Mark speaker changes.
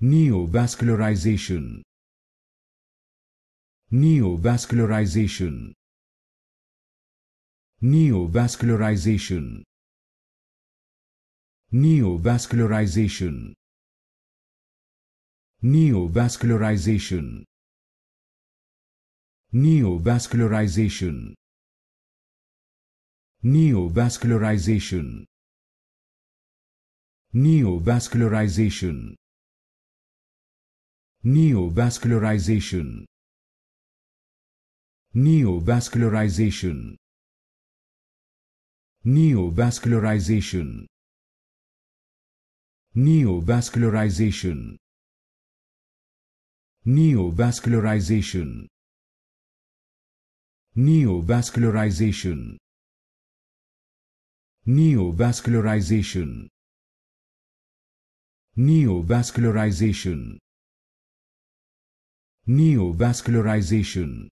Speaker 1: neovascularization neovascularization neovascularization neovascularization neovascularization neovascularization neovascularization neovascularization neovascularization neovascularization neovascularization neovascularization neovascularization neovascularization neovascularization neovascularization neovascularization